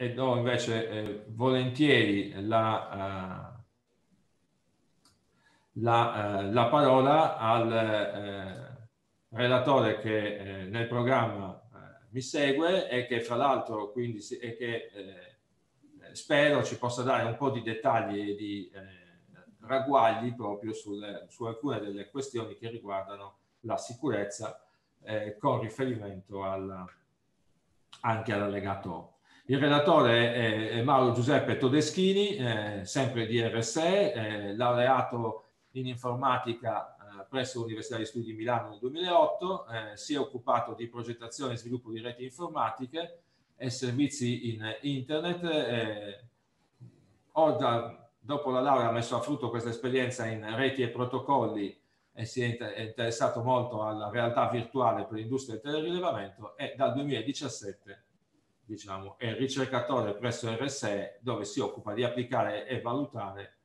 e do invece eh, volentieri la, uh, la, uh, la, parola al uh, relatore che nel programma mi segue e che fra l'altro quindi e che spero ci possa dare un po' di dettagli e di ragguagli proprio sulle, su alcune delle questioni che riguardano la sicurezza con riferimento alla, anche all'allegato il relatore è, Mauro Giuseppe Todeschini, eh, sempre di RSE, eh, laureato in informatica eh, presso l'Università di Studi di Milano nel 2008, eh, si è occupato di progettazione e sviluppo di reti informatiche e servizi in internet. ho eh, da, dopo la laurea ha messo a frutto questa esperienza in reti e protocolli e si è interessato molto alla realtà virtuale per l'industria del telerilevamento e dal 2017 diciamo, è ricercatore presso RSE dove si occupa di applicare e valutare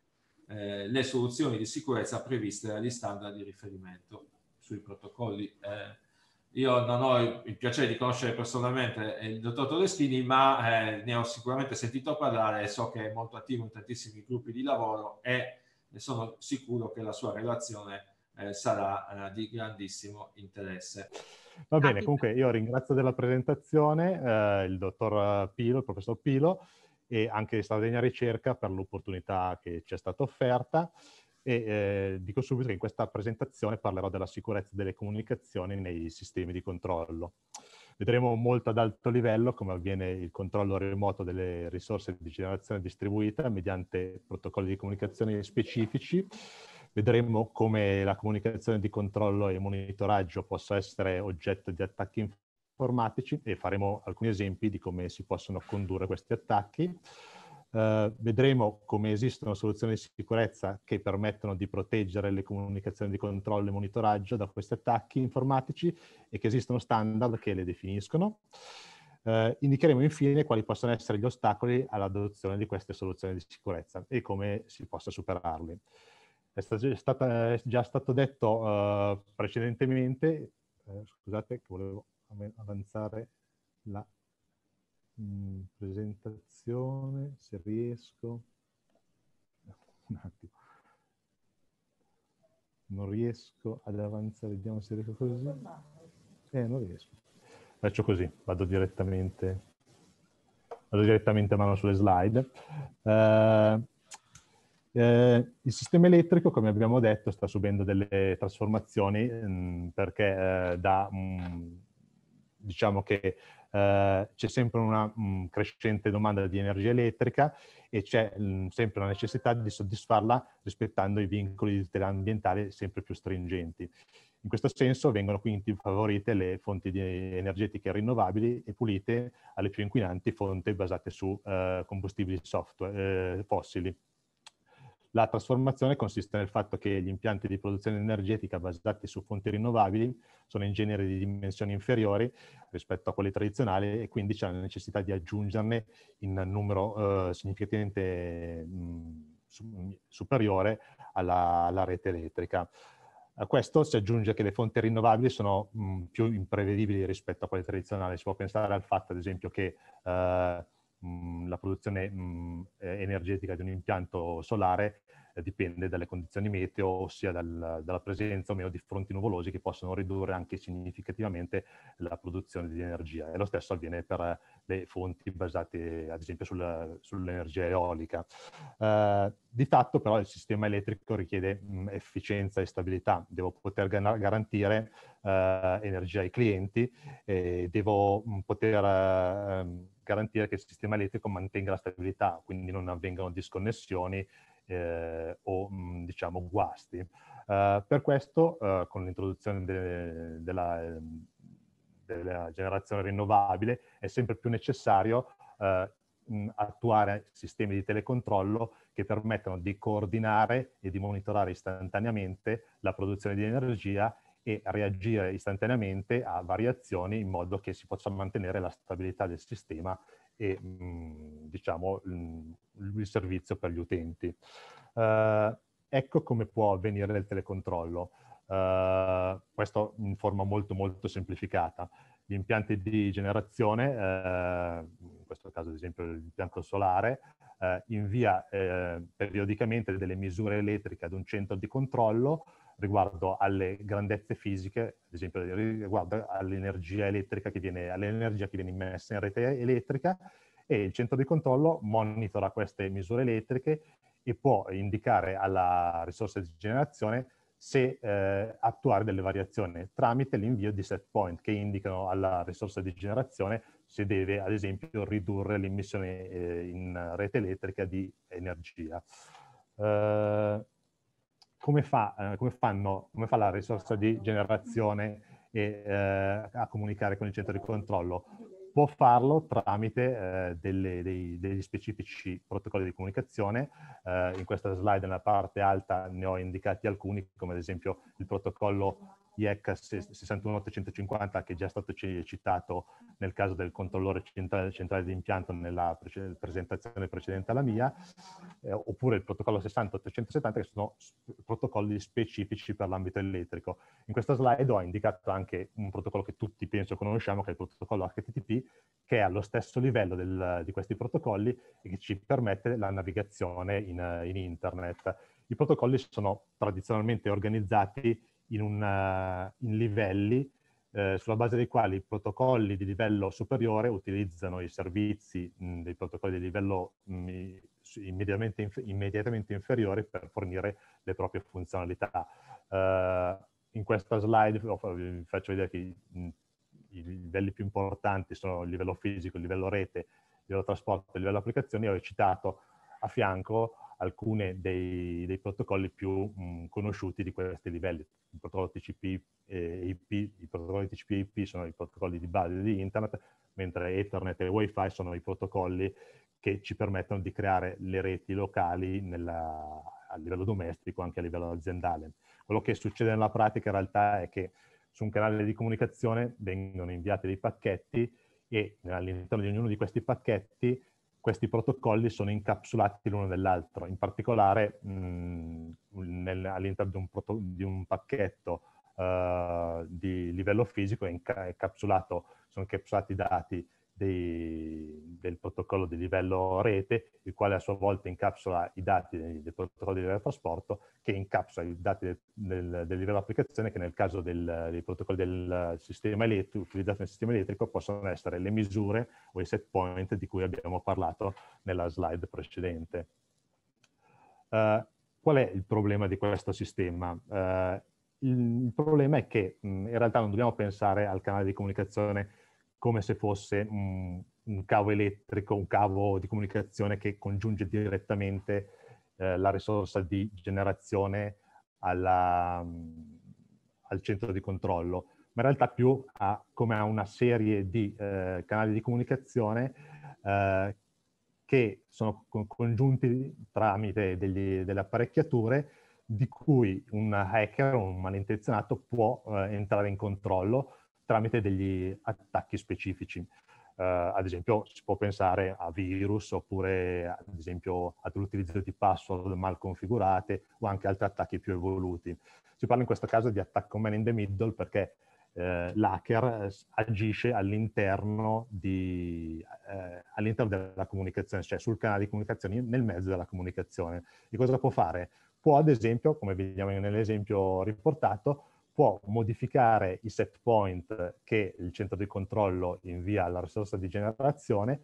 eh, le soluzioni di sicurezza previste dagli standard di riferimento sui protocolli. Eh, io non ho il piacere di conoscere personalmente eh, il dottor Todeschini, ma eh, ne ho sicuramente sentito parlare e so che è molto attivo in tantissimi gruppi di lavoro e sono sicuro che la sua relazione eh, sarà eh, di grandissimo interesse. Va bene, Capita. comunque io ringrazio della presentazione eh, il dottor Pilo, il professor Pilo e anche Sardegna Ricerca per l'opportunità che ci è stata offerta e eh, dico subito che in questa presentazione parlerò della sicurezza delle comunicazioni nei sistemi di controllo. Vedremo molto ad alto livello come avviene il controllo remoto delle risorse di generazione distribuita mediante protocolli di comunicazione specifici Vedremo come la comunicazione di controllo e monitoraggio possa essere oggetto di attacchi informatici e faremo alcuni esempi di come si possono condurre questi attacchi. Uh, vedremo come esistono soluzioni di sicurezza che permettono di proteggere le comunicazioni di controllo e monitoraggio da questi attacchi informatici e che esistono standard che le definiscono. Uh, indicheremo infine quali possono essere gli ostacoli all'adozione di queste soluzioni di sicurezza e come si possa superarli. È, stata, è già stato detto uh, precedentemente, eh, scusate che volevo avanzare la mh, mm, presentazione, se riesco. Un attimo. Non riesco ad avanzare, vediamo se riesco così. Eh, non riesco. Faccio così, vado direttamente, vado direttamente a mano sulle slide. Uh, eh, il sistema elettrico, come abbiamo detto, sta subendo delle trasformazioni mh, mm, perché eh, da, mh, mm, diciamo che eh, c'è sempre una mh, mm, crescente domanda di energia elettrica e c'è sempre la necessità di soddisfarla rispettando i vincoli di tutela ambientale sempre più stringenti. In questo senso vengono quindi favorite le fonti energetiche rinnovabili e pulite alle più inquinanti fonti basate su eh, combustibili software, eh, fossili. La trasformazione consiste nel fatto che gli impianti di produzione energetica basati su fonti rinnovabili sono in genere di dimensioni inferiori rispetto a quelli tradizionali e quindi c'è la necessità di aggiungerne in numero eh, significativamente mh, mm, superiore alla, alla rete elettrica. A questo si aggiunge che le fonti rinnovabili sono mh, mm, più imprevedibili rispetto a quelle tradizionali. Si può pensare al fatto, ad esempio, che eh, mh, la produzione mh, eh, energetica di un impianto solare eh, dipende dalle condizioni meteo, ossia dal, dalla presenza o meno di fronti nuvolosi che possono ridurre anche significativamente la produzione di energia. E lo stesso avviene per eh, le fonti basate ad esempio sulla, sull'energia eolica. Eh, di fatto però il sistema elettrico richiede mh, efficienza e stabilità, devo poter gar- garantire eh, energia ai clienti, e devo poter ehm, garantire che il sistema elettrico mantenga la stabilità, quindi non avvengano disconnessioni eh, o mh, mm, diciamo guasti. Uh, per questo, uh, con l'introduzione de- della, ehm, della, generazione rinnovabile, è sempre più necessario uh, attuare sistemi di telecontrollo che permettano di coordinare e di monitorare istantaneamente la produzione di energia e reagire istantaneamente a variazioni in modo che si possa mantenere la stabilità del sistema e mh, mm, diciamo, mh, mm, il servizio per gli utenti. Uh, ecco come può avvenire il telecontrollo. Uh, questo in forma molto molto semplificata. Gli impianti di generazione, uh, in questo caso ad esempio l'impianto solare, invia periodicamente delle misure elettriche ad un centro di controllo riguardo alle grandezze fisiche, ad esempio riguardo all'energia elettrica che viene, all'energia che viene immessa in rete elettrica e il centro di controllo monitora queste misure elettriche e può indicare alla risorsa di generazione se eh, attuare delle variazioni tramite l'invio di set point che indicano alla risorsa di generazione se deve ad esempio ridurre l'immissione eh, in rete elettrica di energia. Eh, come fa, eh, come fanno, come fa la risorsa di generazione e, eh, a comunicare con il centro di controllo? Può farlo tramite eh, delle, dei, degli specifici protocolli di comunicazione. Eh, in questa slide, nella parte alta, ne ho indicati alcuni, come ad esempio il protocollo IEC 61850 che è già stato citato nel caso del controllore centrale, centrale di impianto nella pre presentazione precedente alla mia, eh, oppure il protocollo 60870 che sono protocolli specifici per l'ambito elettrico. In questa slide ho indicato anche un protocollo che tutti penso conosciamo, che è il protocollo HTTP, che è allo stesso livello del, di questi protocolli e che ci permette la navigazione in, in internet. I protocolli sono tradizionalmente organizzati in, una, eh, in livelli eh, sulla base dei quali i protocolli di livello superiore utilizzano i servizi mh, dei protocolli di livello mh, immediatamente, inf immediatamente, inferiore per fornire le proprie funzionalità. Uh, in questa slide vi faccio vedere che i, i livelli più importanti sono il livello fisico, il livello rete, il livello trasporto, il livello applicazioni. Ho citato a fianco alcuni dei, dei, protocolli più mh, mm, conosciuti di questi livelli. Il protocollo TCP e IP, i protocolli TCP e eh, IP sono i protocolli di base di internet, mentre Ethernet e Wi-Fi sono i protocolli che ci permettono di creare le reti locali nella, a livello domestico, anche a livello aziendale. Quello che succede nella pratica in realtà è che su un canale di comunicazione vengono inviati dei pacchetti e all'interno di ognuno di questi pacchetti questi protocolli sono incapsulati l'uno nell'altro. In particolare mm, all'interno di un, di un pacchetto uh, di livello fisico è, inca- sono incapsulati i dati dei, del protocollo di livello rete, il quale a sua volta incapsula i dati del, del protocollo di livello trasporto, che incapsula i dati del, del, del livello applicazione, che nel caso dei protocolli del sistema elettrico, utilizzati nel sistema elettrico, possono essere le misure o i set point di cui abbiamo parlato nella slide precedente. Uh, qual è il problema di questo sistema? Uh, il, il, problema è che mh, in realtà non dobbiamo pensare al canale di comunicazione come se fosse un, un cavo elettrico, un cavo di comunicazione che congiunge direttamente eh, la risorsa di generazione alla, mm, al centro di controllo, ma in realtà più a, come a una serie di eh, canali di comunicazione eh, che sono congiunti tramite degli, delle apparecchiature di cui un hacker, un malintenzionato, può eh, entrare in controllo tramite degli attacchi specifici. Uh, ad esempio si può pensare a virus oppure ad esempio all'utilizzo di password mal configurate o anche altri attacchi più evoluti. Si parla in questo caso di attacco man in the middle perché eh, l'hacker agisce all'interno, di, eh, all'interno della comunicazione, cioè sul canale di comunicazione, nel mezzo della comunicazione. E cosa può fare? Può ad esempio, come vediamo nell'esempio riportato, può modificare i set point che il centro di controllo invia alla risorsa di generazione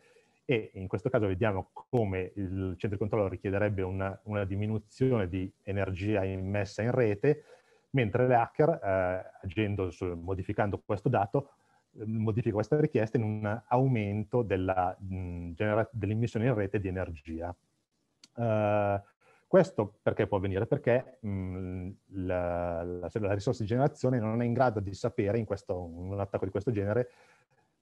e in questo caso vediamo come il centro di controllo richiederebbe una, una diminuzione di energia immessa in rete, mentre l'hacker, eh, agendo su, modificando questo dato, ehm, modifica questa richiesta in un aumento dell'immissione dell in rete di energia. Uh, questo perché può avvenire? Perché mh, la, la, la, risorsa di generazione non è in grado di sapere in, questo, in un attacco di questo genere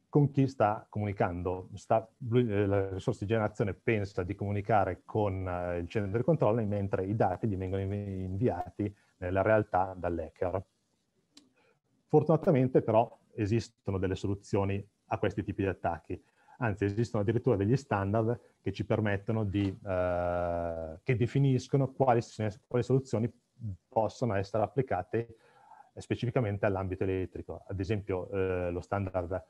con chi sta comunicando. Sta, eh, la risorsa di generazione pensa di comunicare con uh, il centro di controllo, mentre i dati gli vengono inviati nella realtà dall'hacker. Fortunatamente però esistono delle soluzioni a questi tipi di attacchi anzi esistono addirittura degli standard che ci permettono di, eh, che definiscono quali, quali, soluzioni possono essere applicate eh, specificamente all'ambito elettrico. Ad esempio eh, lo standard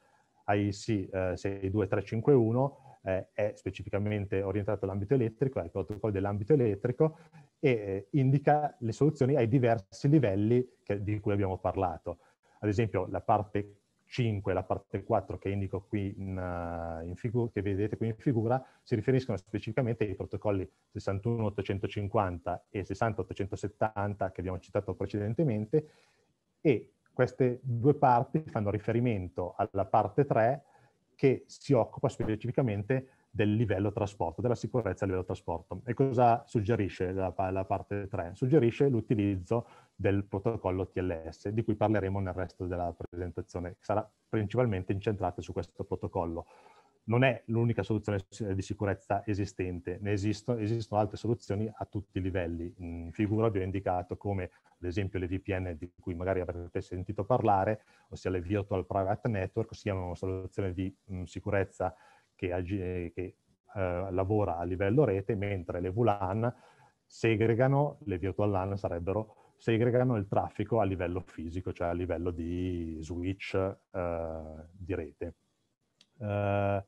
AIC eh, 62351 eh, è specificamente orientato all'ambito elettrico, è il protocollo dell'ambito elettrico e eh, indica le soluzioni ai diversi livelli che, di cui abbiamo parlato. Ad esempio la parte 5, e la parte 4 che indico qui in, eh, in figura, che vedete qui in figura, si riferiscono specificamente ai protocolli 61-850 e 60-870 che abbiamo citato precedentemente e queste due parti fanno riferimento alla parte 3 che si occupa specificamente del livello trasporto, della sicurezza a livello trasporto. E cosa suggerisce la, la parte 3? Suggerisce l'utilizzo del protocollo TLS, di cui parleremo nel resto della presentazione, che sarà principalmente incentrata su questo protocollo. Non è l'unica soluzione di sicurezza esistente, ne esistono, esistono altre soluzioni a tutti i livelli. In mm, figura vi ho indicato come, ad esempio, le VPN di cui magari avrete sentito parlare, ossia le Virtual Private Network, siano una soluzione di mh, mm, sicurezza che, agi- che eh, lavora a livello rete, mentre le VLAN segregano, le virtual LAN sarebbero, segregano il traffico a livello fisico, cioè a livello di switch eh, di rete. Eh,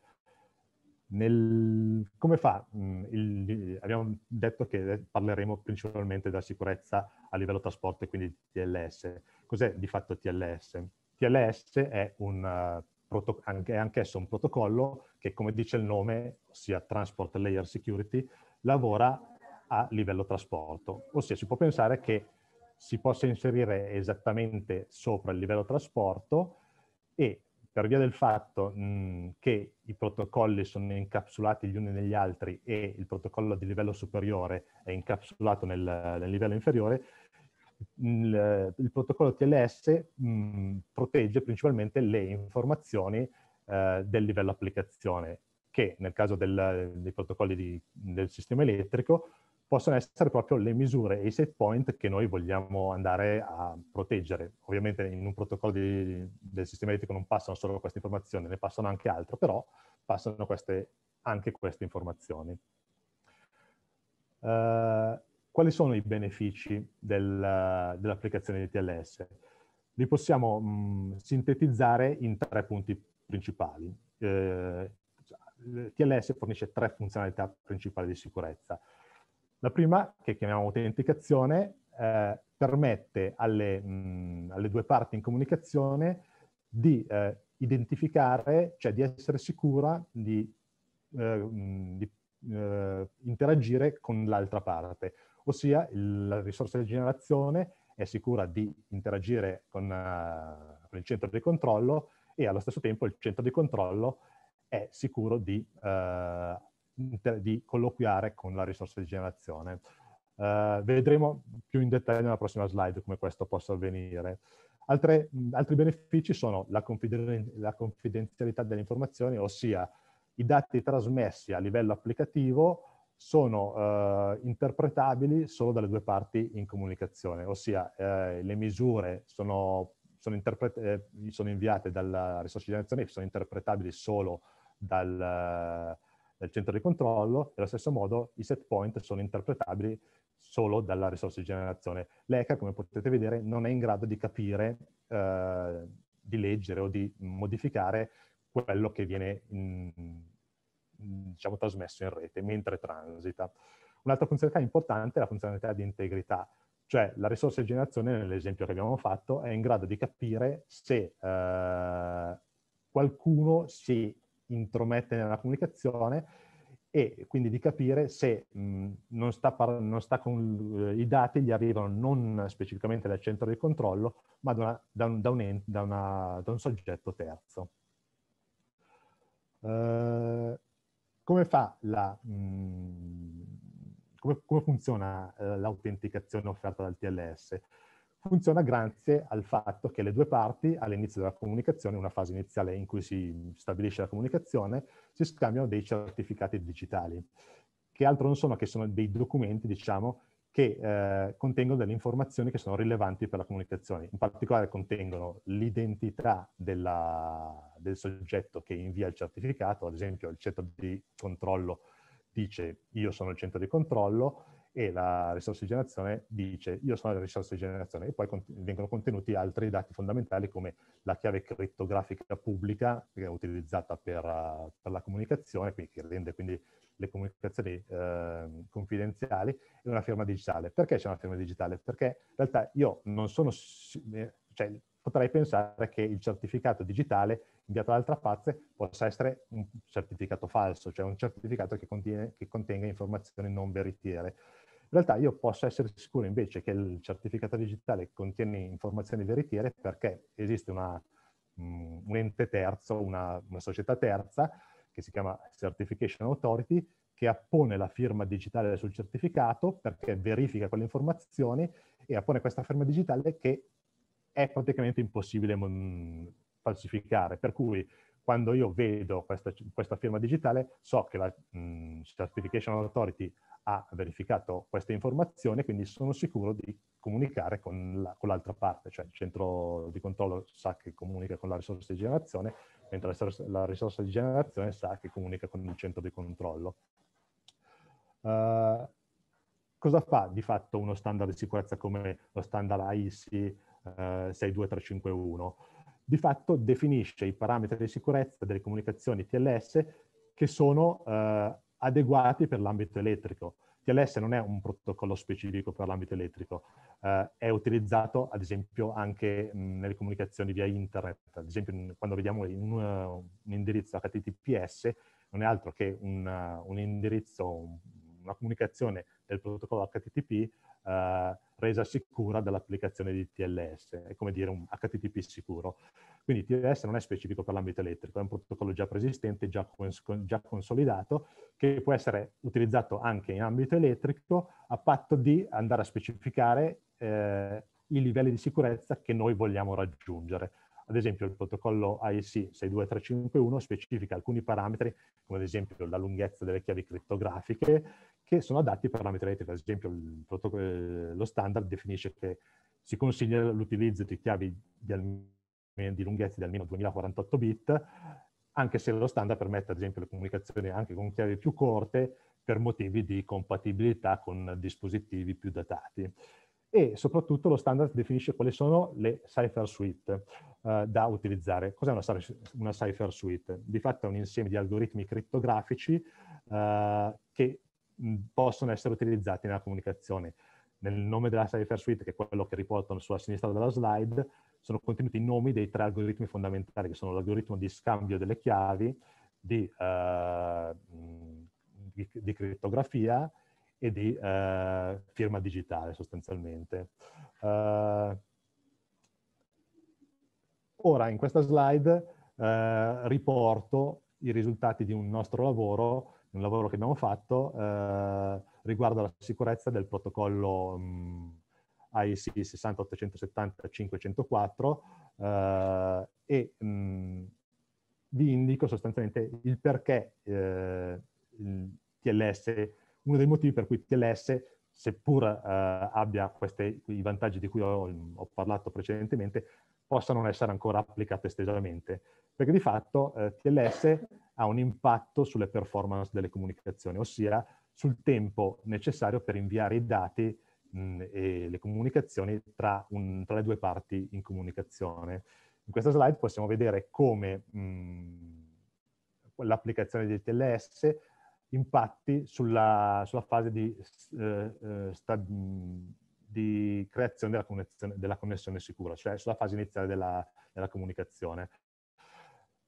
nel, come fa? Mm, il, abbiamo detto che parleremo principalmente della sicurezza a livello trasporto, e quindi TLS. Cos'è di fatto TLS? TLS è un è anch'esso un protocollo che, come dice il nome, ossia Transport Layer Security, lavora a livello trasporto. Ossia si può pensare che si possa inserire esattamente sopra il livello trasporto e per via del fatto mh, mm, che i protocolli sono incapsulati gli uni negli altri e il protocollo di livello superiore è incapsulato nel, nel livello inferiore, il, il protocollo TLS mh, mm, protegge principalmente le informazioni eh, del livello applicazione, che nel caso del, dei protocolli di, del sistema elettrico possono essere proprio le misure e i set point che noi vogliamo andare a proteggere. Ovviamente in un protocollo di, del sistema elettrico non passano solo queste informazioni, ne passano anche altre, però passano queste, anche queste informazioni. Uh, quali sono i benefici del, dell'applicazione di TLS? Li possiamo mh, sintetizzare in tre punti principali. Eh, cioè, TLS fornisce tre funzionalità principali di sicurezza. La prima, che chiamiamo autenticazione, eh, permette alle, mh, alle, due parti in comunicazione di eh, identificare, cioè di essere sicura di, eh, di eh, interagire con l'altra parte ossia la risorsa di generazione è sicura di interagire con, uh, con, il centro di controllo e allo stesso tempo il centro di controllo è sicuro di, uh, di colloquiare con la risorsa di generazione. Uh, vedremo più in dettaglio nella prossima slide come questo possa avvenire. Altre, altri benefici sono la, confiden la confidenzialità delle informazioni, ossia i dati trasmessi a livello applicativo sono eh, interpretabili solo dalle due parti in comunicazione, ossia eh, le misure sono, sono, eh, sono, inviate dalla risociliazione, sono interpretabili solo dal, dal, centro di controllo, e allo stesso modo i set point sono interpretabili solo dalla risorsa di generazione. L'ECA, come potete vedere, non è in grado di capire, eh, di leggere o di modificare quello che viene in, diciamo, trasmesso in rete mentre transita. Un'altra funzionalità importante è la funzionalità di integrità, cioè la risorsa di generazione, nell'esempio che abbiamo fatto, è in grado di capire se eh, qualcuno si intromette nella comunicazione e quindi di capire se mh, non sta, par- non sta con, eh, i dati gli arrivano non specificamente dal centro di controllo, ma da, una, da, un, da, un, ent- da una, un, soggetto terzo. Uh, come fa la... Mm, come, come, funziona eh, l'autenticazione offerta dal TLS? Funziona grazie al fatto che le due parti all'inizio della comunicazione, una fase iniziale in cui si stabilisce la comunicazione, si scambiano dei certificati digitali, che altro non sono che sono dei documenti, diciamo, che eh, contengono delle informazioni che sono rilevanti per la comunicazione. In particolare contengono l'identità del soggetto che invia il certificato, ad esempio il centro di controllo dice io sono il centro di controllo, e la risorsa di generazione dice io sono la risorsa di generazione e poi cont vengono contenuti altri dati fondamentali come la chiave criptografica pubblica che è utilizzata per, uh, per la comunicazione, quindi, che rende quindi le comunicazioni uh, confidenziali, e una firma digitale. Perché c'è una firma digitale? Perché in realtà io non sono... Eh, cioè, potrei pensare che il certificato digitale inviato dall'altra parte possa essere un certificato falso, cioè un certificato che, contiene, che contenga informazioni non veritiere. In realtà io posso essere sicuro invece che il certificato digitale contiene informazioni veritiere perché esiste una, mm, un ente terzo, una, una società terza che si chiama Certification Authority che appone la firma digitale sul certificato perché verifica quelle informazioni e appone questa firma digitale che è praticamente impossibile mm, falsificare. Per cui quando io vedo questa, questa firma digitale so che la mh, mm, Certification Authority ha verificato questa informazione, quindi sono sicuro di comunicare con, la, con l'altra parte, cioè il centro di controllo sa che comunica con la risorsa di generazione, mentre la, la risorsa di generazione sa che comunica con il centro di controllo. Uh, cosa fa di fatto uno standard di sicurezza come lo standard AISI uh, 62351? di fatto definisce i parametri di sicurezza delle comunicazioni TLS che sono eh, adeguati per l'ambito elettrico. TLS non è un protocollo specifico per l'ambito elettrico, eh, è utilizzato ad esempio anche mh, nelle comunicazioni via internet, ad esempio quando vediamo in, un, indirizzo HTTPS non è altro che un, un indirizzo, una comunicazione del protocollo HTTP eh, resa sicura dall'applicazione di TLS, è come dire un HTTP sicuro. Quindi TLS non è specifico per l'ambito elettrico, è un protocollo già preesistente, già, cons già consolidato, che può essere utilizzato anche in ambito elettrico a patto di andare a specificare eh, i livelli di sicurezza che noi vogliamo raggiungere. Ad esempio il protocollo IEC 62351 specifica alcuni parametri, come ad esempio la lunghezza delle chiavi criptografiche, che sono adatti ai parametri elettrici. Ad esempio eh, lo standard definisce che si consiglia l'utilizzo di chiavi di, di lunghezza di almeno 2048 bit, anche se lo standard permette ad esempio le comunicazioni anche con chiavi più corte per motivi di compatibilità con dispositivi più datati e soprattutto lo standard definisce quali sono le cipher suite eh, da utilizzare. Cos'è una, una, cipher suite? Di fatto è un insieme di algoritmi crittografici eh, che possono essere utilizzati nella comunicazione. Nel nome della cipher suite, che è quello che riportano sulla sinistra della slide, sono contenuti i nomi dei tre algoritmi fondamentali, che sono l'algoritmo di scambio delle chiavi, di, eh, di, di criptografia, e di eh, firma digitale sostanzialmente. Uh, ora in questa slide eh, riporto i risultati di un nostro lavoro, un lavoro che abbiamo fatto eh, riguardo alla sicurezza del protocollo mh, IEC 60870-504 eh, e mh, mm, vi indico sostanzialmente il perché eh, il TLS uno dei motivi per cui TLS, seppur eh, abbia questi i vantaggi di cui ho, ho, parlato precedentemente, possa non essere ancora applicato estesamente, perché di fatto eh, TLS ha un impatto sulle performance delle comunicazioni, ossia sul tempo necessario per inviare i dati mh, mm, e le comunicazioni tra, un, tra, le due parti in comunicazione. In questa slide possiamo vedere come mh, mm, l'applicazione del TLS impatti sulla, sulla fase di, eh, eh di creazione della connessione, della connessione, sicura, cioè sulla fase iniziale della, della comunicazione.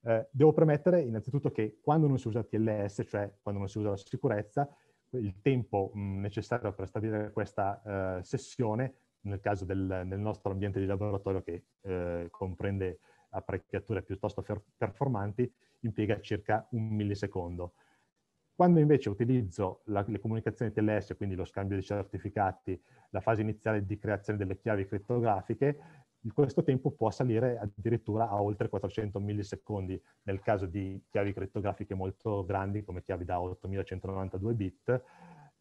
Eh, devo premettere innanzitutto che quando non si usa TLS, cioè quando non si usa la sicurezza, il tempo mh, necessario per stabilire questa eh, sessione, nel caso del nel nostro ambiente di laboratorio che eh, comprende apparecchiature piuttosto performanti, impiega circa un millisecondo. Quando invece utilizzo la, le comunicazioni TLS, quindi lo scambio di certificati, la fase iniziale di creazione delle chiavi criptografiche, questo tempo può salire addirittura a oltre 400 millisecondi nel caso di chiavi criptografiche molto grandi come chiavi da 8192 bit,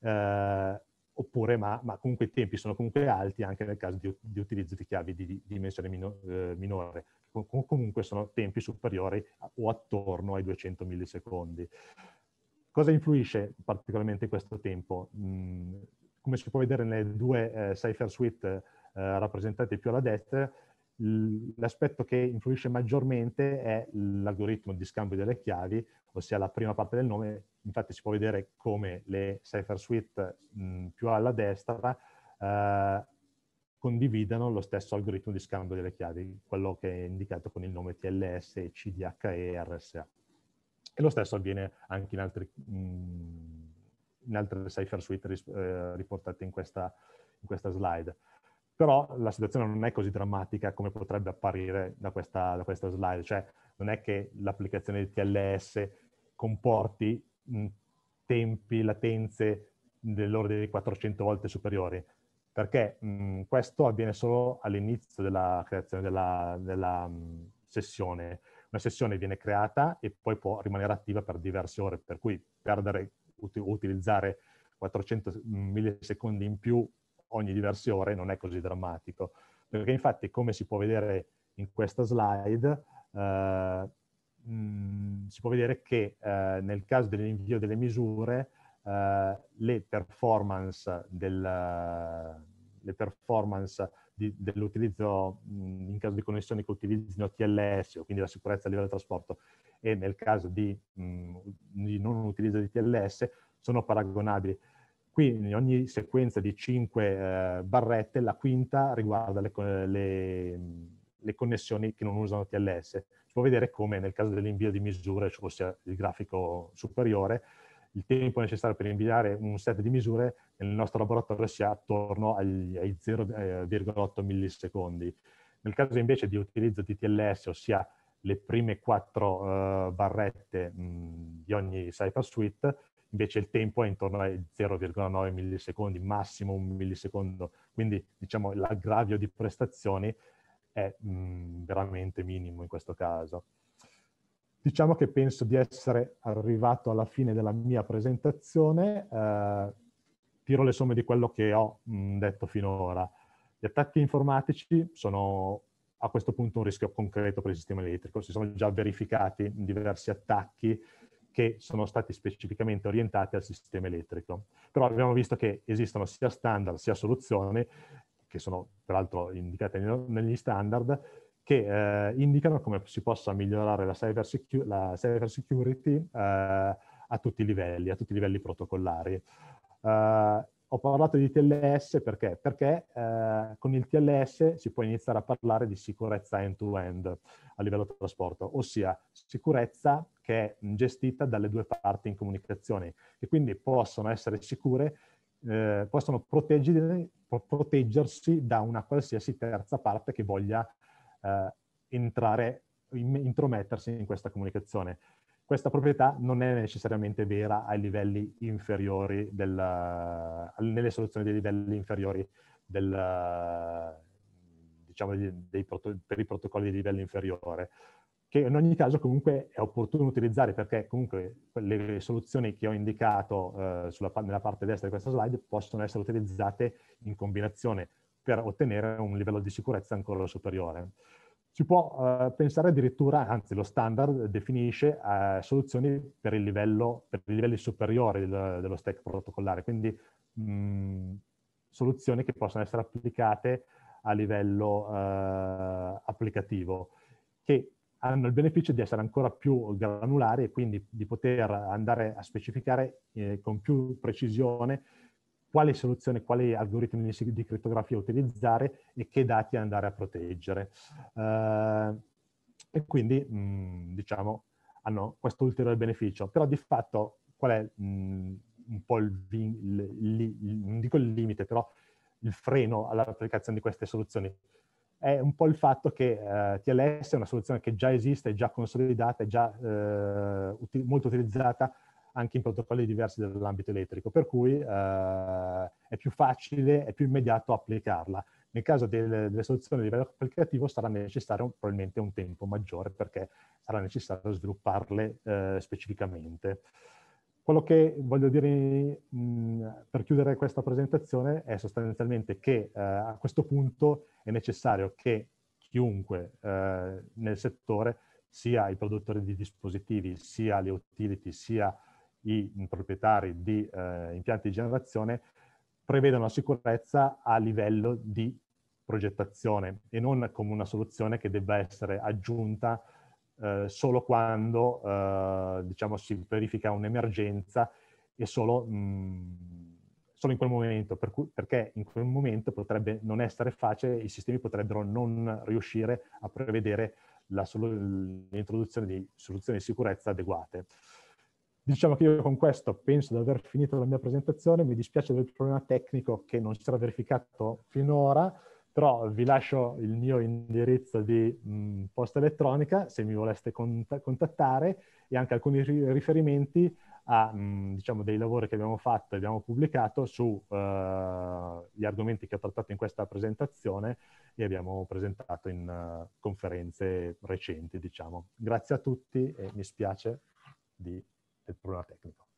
eh, oppure, ma, ma, comunque i tempi sono comunque alti anche nel caso di, di utilizzo di chiavi di, di dimensione mino, eh, minore, Com comunque sono tempi superiori a, o attorno ai 200 millisecondi. Cosa influisce particolarmente questo tempo? Mm, come si può vedere nelle due eh, Cypher Suite eh, rappresentate più alla destra, l'aspetto che influisce maggiormente è l'algoritmo di scambio delle chiavi, ossia la prima parte del nome. Infatti si può vedere come le Cypher Suite mh, mm, più alla destra eh, condividano lo stesso algoritmo di scambio delle chiavi, quello che è indicato con il nome TLS, CDHE e RSA. E lo stesso avviene anche in, altri, mm, in altre cipher suite eh, riportate in questa, in questa, slide. Però la situazione non è così drammatica come potrebbe apparire da questa, da questa slide, cioè non è che l'applicazione di TLS comporti mm, tempi, latenze dell'ordine di 400 volte superiori, perché mh, mm, questo avviene solo all'inizio della creazione della, della mh, sessione una sessione viene creata e poi può rimanere attiva per diverse ore, per cui perdere, o utilizzare 400 mm, millisecondi in più ogni diverse ore non è così drammatico, perché infatti come si può vedere in questa slide, eh, mh, mm, si può vedere che eh, nel caso dell'invio delle misure eh, le performance, del, le performance dell'utilizzo in caso di connessioni che utilizzino TLS, o quindi la sicurezza a livello di trasporto, e nel caso di, mh, di non utilizzo di TLS, sono paragonabili. Qui in ogni sequenza di cinque eh, barrette, la quinta riguarda le, le, le, connessioni che non usano TLS. Si può vedere come nel caso dell'invio di misure, cioè il grafico superiore, il tempo necessario per inviare un set di misure nel nostro laboratorio sia attorno agli, ai 0,8 eh, millisecondi. Nel caso invece di utilizzo di TLS, ossia le prime quattro uh, barrette mh, di ogni Cypher Suite, invece il tempo è intorno ai 0,9 millisecondi, massimo un millisecondo, quindi diciamo l'aggravio di prestazioni è mh, veramente minimo in questo caso. Diciamo che penso di essere arrivato alla fine della mia presentazione, eh, tiro le somme di quello che ho mh, mm, detto finora. Gli attacchi informatici sono a questo punto un rischio concreto per il sistema elettrico. Si sono già verificati diversi attacchi che sono stati specificamente orientati al sistema elettrico. Però abbiamo visto che esistono sia standard sia soluzioni, che sono peraltro indicate negli standard, che eh, indicano come si possa migliorare la cyber, secu la cyber security eh, a tutti i livelli, a tutti i livelli protocollari. Eh, ho parlato di TLS perché? Perché eh, con il TLS si può iniziare a parlare di sicurezza end-to-end -end a livello trasporto, ossia sicurezza che è gestita dalle due parti in comunicazione, e quindi possono essere sicure eh, possono proteggersi da una qualsiasi terza parte che voglia eh, entrare, in, intromettersi in questa comunicazione. Questa proprietà non è necessariamente vera ai livelli inferiori, del, eh, nelle soluzioni dei livelli inferiori del, eh, diciamo, dei, per i protocolli di livello inferiore che in ogni caso comunque è opportuno utilizzare perché comunque le soluzioni che ho indicato eh, sulla, nella parte destra di questa slide possono essere utilizzate in combinazione per ottenere un livello di sicurezza ancora superiore. Si può eh, pensare addirittura, anzi lo standard definisce eh, soluzioni per, livello, per, i livelli superiori del, dello stack protocollare, quindi mh, mm, soluzioni che possono essere applicate a livello eh, applicativo, che hanno il beneficio di essere ancora più granulari e quindi di poter andare a specificare eh, con più precisione quale soluzione, quali algoritmi di criptografia utilizzare e che dati andare a proteggere. Eh, e quindi, mh, mm, diciamo, hanno questo ulteriore beneficio. Però di fatto, qual è mh, mm, un po' il, il, il, non dico il limite, però il freno all'applicazione di queste soluzioni? È un po' il fatto che eh, TLS è una soluzione che già esiste, è già consolidata, è già eh, uti molto utilizzata, anche in protocolli diversi dell'ambito elettrico, per cui eh, è più facile, è più immediato applicarla. Nel caso del, delle soluzioni a livello applicativo sarà necessario probabilmente un tempo maggiore perché sarà necessario svilupparle eh, specificamente. Quello che voglio dire mh, per chiudere questa presentazione è sostanzialmente che eh, a questo punto è necessario che chiunque eh, nel settore, sia i produttori di dispositivi, sia le utility, sia i proprietari di eh, impianti di generazione prevedono la sicurezza a livello di progettazione e non come una soluzione che debba essere aggiunta eh, solo quando eh, diciamo, si verifica un'emergenza e solo, mh, mm, solo in quel momento, per cui, perché in quel momento potrebbe non essere facile, i sistemi potrebbero non riuscire a prevedere l'introduzione di soluzioni di sicurezza adeguate. Diciamo che io con questo penso di aver finito la mia presentazione, mi dispiace del problema tecnico che non si era verificato finora, però vi lascio il mio indirizzo di mh, posta elettronica se mi voleste cont- contattare e anche alcuni ri- riferimenti a mh, diciamo, dei lavori che abbiamo fatto e abbiamo pubblicato sugli eh, uh, argomenti che ho trattato in questa presentazione e abbiamo presentato in uh, conferenze recenti. Diciamo. Grazie a tutti e mi spiace di el problema técnico.